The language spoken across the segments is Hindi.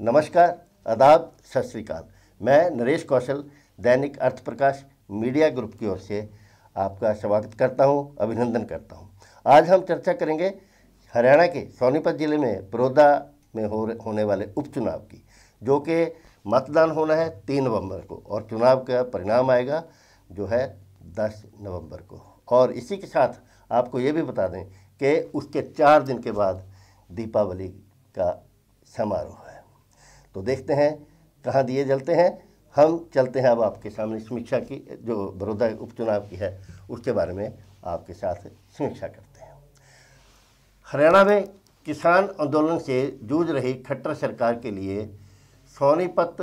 नमस्कार आदाब सत श्रीकाल मैं नरेश कौशल दैनिक अर्थ प्रकाश मीडिया ग्रुप की ओर से आपका स्वागत करता हूं अभिनंदन करता हूं आज हम चर्चा करेंगे हरियाणा के सोनीपत ज़िले में बड़ौदा में हो होने वाले उपचुनाव की जो कि मतदान होना है तीन नवंबर को और चुनाव का परिणाम आएगा जो है दस नवंबर को और इसी के साथ आपको ये भी बता दें कि उसके चार दिन के बाद दीपावली का समारोह है तो देखते हैं कहाँ दिए जलते हैं हम चलते हैं अब आपके सामने समीक्षा की जो बड़ौदा उपचुनाव की है उसके बारे में आपके साथ समीक्षा करते हैं हरियाणा में किसान आंदोलन से जूझ रही खट्टर सरकार के लिए सोनीपत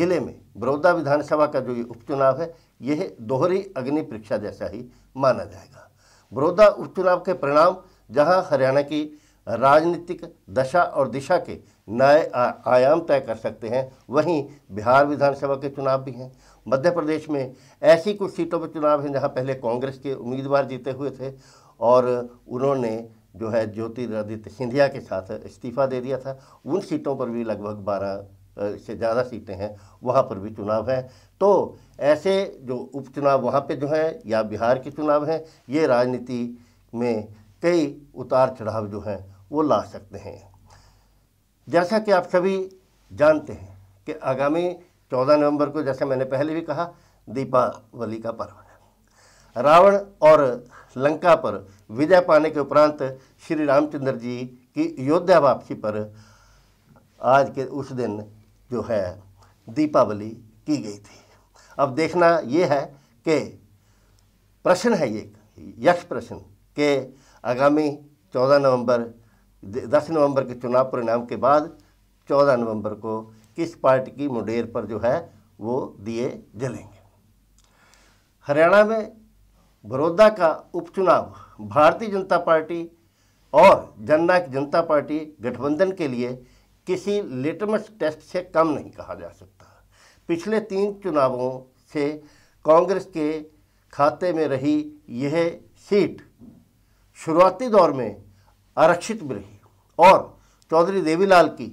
जिले में बड़ौदा विधानसभा का जो ये उपचुनाव है यह दोहरी अग्नि परीक्षा जैसा ही माना जाएगा बड़ौदा उपचुनाव के परिणाम जहां हरियाणा की राजनीतिक दशा और दिशा के नए आयाम तय कर सकते हैं वहीं बिहार विधानसभा के चुनाव भी हैं मध्य प्रदेश में ऐसी कुछ सीटों पर चुनाव हैं जहां पहले कांग्रेस के उम्मीदवार जीते हुए थे और उन्होंने जो है ज्योतिरादित्य सिंधिया के साथ इस्तीफा दे दिया था उन सीटों पर भी लगभग बारह से ज़्यादा सीटें हैं वहाँ पर भी चुनाव हैं तो ऐसे जो उपचुनाव वहाँ पर जो हैं या बिहार के चुनाव हैं ये राजनीति में कई उतार चढ़ाव जो हैं वो ला सकते हैं जैसा कि आप सभी जानते हैं कि आगामी 14 नवंबर को जैसे मैंने पहले भी कहा दीपावली का पर्व है रावण और लंका पर विजय पाने के उपरांत श्री रामचंद्र जी की योद्धा वापसी पर आज के उस दिन जो है दीपावली की गई थी अब देखना ये है कि प्रश्न है ये यक्ष प्रश्न के आगामी 14 नवंबर दस नवंबर के चुनाव परिणाम के बाद चौदह नवंबर को किस पार्टी की मुडेर पर जो है वो दिए जलेंगे हरियाणा में बड़ौदा का उपचुनाव भारतीय जनता पार्टी और जननायक जनता पार्टी गठबंधन के लिए किसी लेटमस टेस्ट से कम नहीं कहा जा सकता पिछले तीन चुनावों से कांग्रेस के खाते में रही यह सीट शुरुआती दौर में आरक्षित भी रही और चौधरी देवीलाल की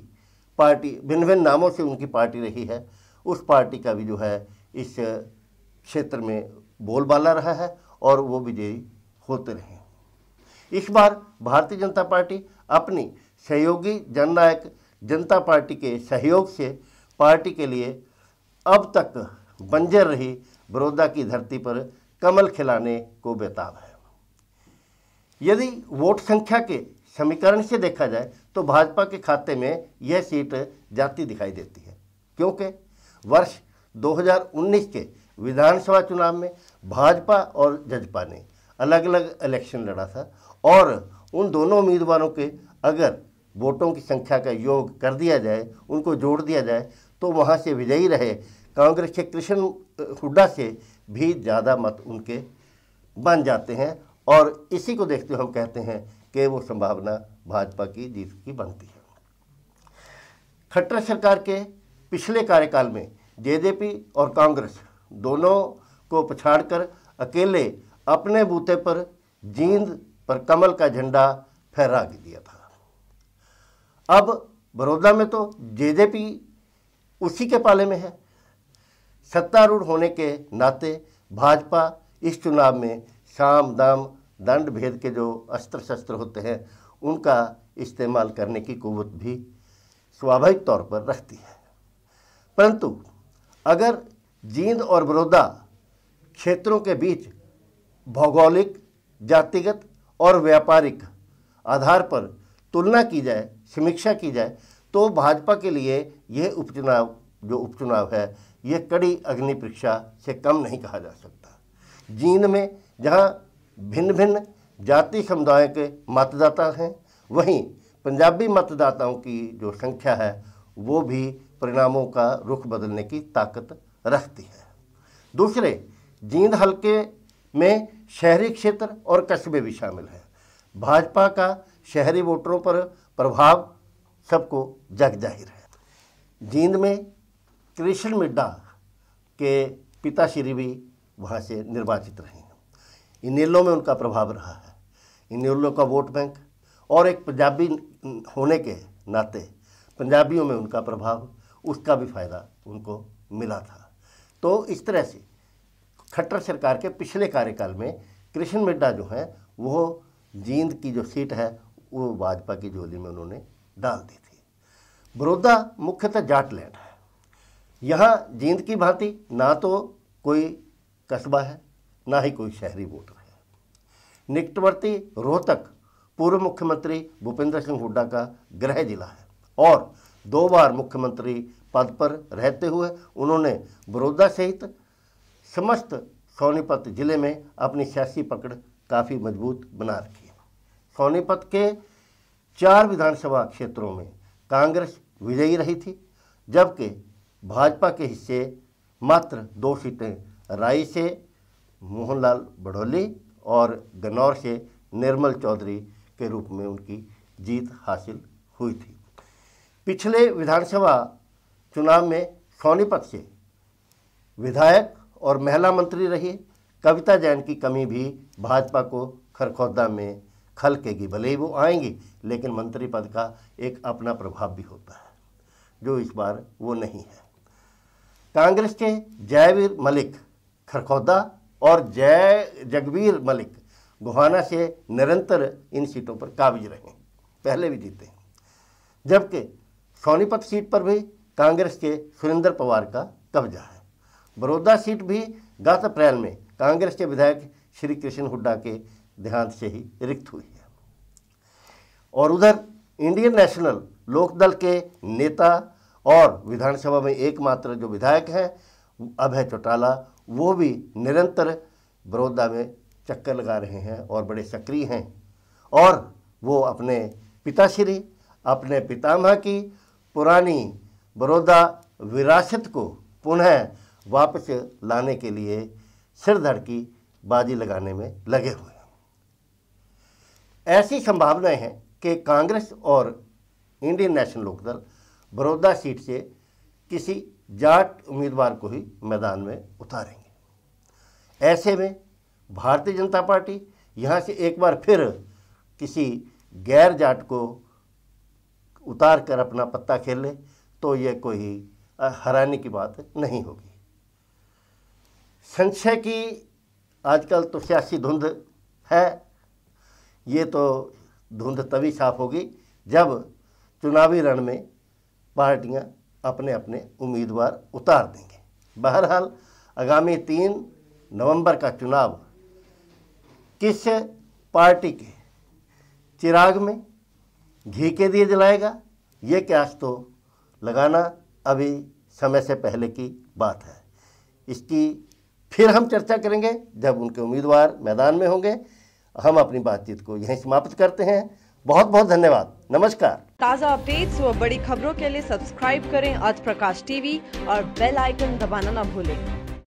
पार्टी भिन्न भिन्न नामों से उनकी पार्टी रही है उस पार्टी का भी जो है इस क्षेत्र में बोलबाला रहा है और वो विजयी होते रहे इस बार भारतीय जनता पार्टी अपनी सहयोगी जननायक जनता पार्टी के सहयोग से पार्टी के लिए अब तक बंजर रही बड़ौदा की धरती पर कमल खिलाने को बेताब है यदि वोट संख्या के समीकरण से देखा जाए तो भाजपा के खाते में यह सीट जाती दिखाई देती है क्योंकि वर्ष 2019 के विधानसभा चुनाव में भाजपा और जजपा ने अलग अलग इलेक्शन लड़ा था और उन दोनों उम्मीदवारों के अगर वोटों की संख्या का योग कर दिया जाए उनको जोड़ दिया जाए तो वहाँ से विजयी रहे कांग्रेस के कृष्ण हुड्डा से भी ज़्यादा मत उनके बन जाते हैं और इसी को देखते हुए हम कहते हैं कि वो संभावना भाजपा की जीत की बनती है खट्टर सरकार के पिछले कार्यकाल में जेजेपी और कांग्रेस दोनों को पछाड़कर अकेले अपने बूते पर जींद पर कमल का झंडा फहरा दिया था अब बड़ौदा में तो जेजेपी उसी के पाले में है सत्तारूढ़ होने के नाते भाजपा इस चुनाव में शाम दाम दंड भेद के जो अस्त्र शस्त्र होते हैं उनका इस्तेमाल करने की कुवत भी स्वाभाविक तौर पर रखती है परंतु अगर जींद और बड़ौदा क्षेत्रों के बीच भौगोलिक जातिगत और व्यापारिक आधार पर तुलना की जाए समीक्षा की जाए तो भाजपा के लिए यह उपचुनाव जो उपचुनाव है यह कड़ी अग्नि परीक्षा से कम नहीं कहा जा सकता जींद में जहाँ भिन्न भिन्न जाति समुदाय के मतदाता हैं वहीं पंजाबी मतदाताओं की जो संख्या है वो भी परिणामों का रुख बदलने की ताकत रखती है दूसरे जींद हलके में शहरी क्षेत्र और कस्बे भी शामिल हैं भाजपा का शहरी वोटरों पर प्रभाव सबको जग जाहिर है जींद में कृष्ण मिड्डा के पिताश्री भी वहाँ से निर्वाचित रहे इनेलो में उनका प्रभाव रहा है इनेलो का वोट बैंक और एक पंजाबी होने के नाते पंजाबियों में उनका प्रभाव उसका भी फायदा उनको मिला था तो इस तरह से खट्टर सरकार के पिछले कार्यकाल में कृष्ण मिड्डा जो हैं वो जींद की जो सीट है वो भाजपा की झोली में उन्होंने डाल दी थी बड़ौदा मुख्यतः जाटलैंड है यहाँ जींद की भांति ना तो कोई कस्बा है ना ही कोई शहरी वोटर निकटवर्ती रोहतक पूर्व मुख्यमंत्री भूपेंद्र सिंह हुड्डा का गृह जिला है और दो बार मुख्यमंत्री पद पर रहते हुए उन्होंने बड़ौदा सहित समस्त सोनीपत जिले में अपनी सियासी पकड़ काफ़ी मजबूत बना रखी है सोनीपत के चार विधानसभा क्षेत्रों में कांग्रेस विजयी रही थी जबकि भाजपा के हिस्से मात्र दो सीटें राय से मोहनलाल बड़ोली और गनौर से निर्मल चौधरी के रूप में उनकी जीत हासिल हुई थी पिछले विधानसभा चुनाव में सोनीपत से विधायक और महिला मंत्री रही कविता जैन की कमी भी भाजपा को खरखौदा में खलकेगी भले ही वो आएंगी लेकिन मंत्री पद का एक अपना प्रभाव भी होता है जो इस बार वो नहीं है कांग्रेस के जयवीर मलिक खरखौदा और जय जगवीर मलिक गोहाना से निरंतर इन सीटों पर काबिज रहे पहले भी जीते जबकि सोनीपत सीट पर भी कांग्रेस के सुरेंद्र पवार का कब्जा है बड़ौदा सीट भी गत अप्रैल में कांग्रेस के विधायक श्री कृष्ण हुड्डा के देहांत से ही रिक्त हुई है और उधर इंडियन नेशनल लोकदल के नेता और विधानसभा में एकमात्र जो विधायक हैं अभय चौटाला वो भी निरंतर बड़ौदा में चक्कर लगा रहे हैं और बड़े सक्रिय हैं और वो अपने पिताश्री अपने पितामह की पुरानी बड़ौदा विरासत को पुनः वापस लाने के लिए सिर की बाजी लगाने में लगे हुए हैं ऐसी संभावनाएं हैं कि कांग्रेस और Indian national Lokdal Baroda seat से किसी जाट उम्मीदवार को ही मैदान में उतारेंगे ऐसे में भारतीय जनता पार्टी यहाँ से एक बार फिर किसी गैर जाट को उतार कर अपना पत्ता खेल ले तो यह कोई हराने की बात नहीं होगी संशय की आजकल तो सियासी धुंध है ये तो धुंध तभी साफ होगी जब चुनावी रण में पार्टियां अपने अपने उम्मीदवार उतार देंगे बहरहाल आगामी तीन नवंबर का चुनाव किस पार्टी के चिराग में घी के दिए जलाएगा ये कैश तो लगाना अभी समय से पहले की बात है इसकी फिर हम चर्चा करेंगे जब उनके उम्मीदवार मैदान में होंगे हम अपनी बातचीत को यहीं समाप्त करते हैं बहुत बहुत धन्यवाद नमस्कार ताज़ा अपडेट्स और बड़ी खबरों के लिए सब्सक्राइब करें आज प्रकाश टीवी और बेल आइकन दबाना न भूलें